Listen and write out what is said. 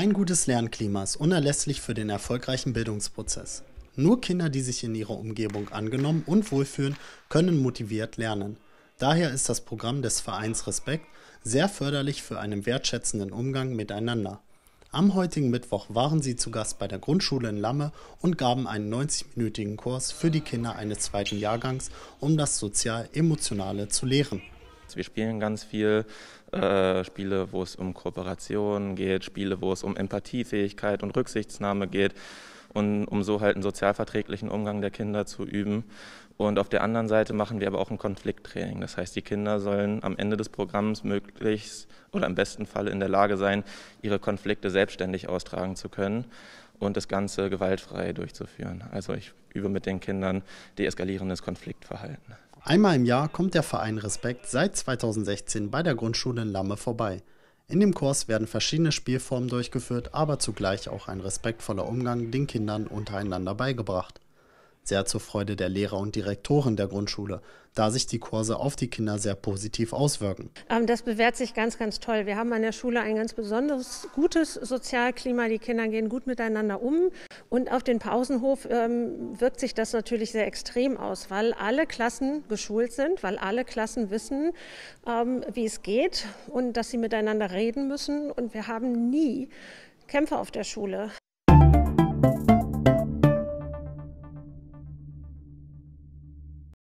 Ein gutes Lernklima ist unerlässlich für den erfolgreichen Bildungsprozess. Nur Kinder, die sich in ihrer Umgebung angenommen und wohlfühlen, können motiviert lernen. Daher ist das Programm des Vereins Respekt sehr förderlich für einen wertschätzenden Umgang miteinander. Am heutigen Mittwoch waren sie zu Gast bei der Grundschule in Lamme und gaben einen 90-minütigen Kurs für die Kinder eines zweiten Jahrgangs, um das Sozial-Emotionale zu lehren. Wir spielen ganz viel äh, Spiele, wo es um Kooperation geht, Spiele, wo es um Empathiefähigkeit und Rücksichtnahme geht und um so halt einen sozialverträglichen Umgang der Kinder zu üben. Und auf der anderen Seite machen wir aber auch ein Konflikttraining. Das heißt, die Kinder sollen am Ende des Programms möglichst oder im besten Fall in der Lage sein, ihre Konflikte selbstständig austragen zu können und das Ganze gewaltfrei durchzuführen. Also ich übe mit den Kindern deeskalierendes Konfliktverhalten. Einmal im Jahr kommt der Verein Respekt seit 2016 bei der Grundschule in Lamme vorbei. In dem Kurs werden verschiedene Spielformen durchgeführt, aber zugleich auch ein respektvoller Umgang den Kindern untereinander beigebracht sehr zur Freude der Lehrer und Direktoren der Grundschule, da sich die Kurse auf die Kinder sehr positiv auswirken. Ähm, das bewährt sich ganz, ganz toll. Wir haben an der Schule ein ganz besonders gutes Sozialklima. Die Kinder gehen gut miteinander um. Und auf den Pausenhof ähm, wirkt sich das natürlich sehr extrem aus, weil alle Klassen geschult sind, weil alle Klassen wissen, ähm, wie es geht und dass sie miteinander reden müssen. Und wir haben nie Kämpfe auf der Schule.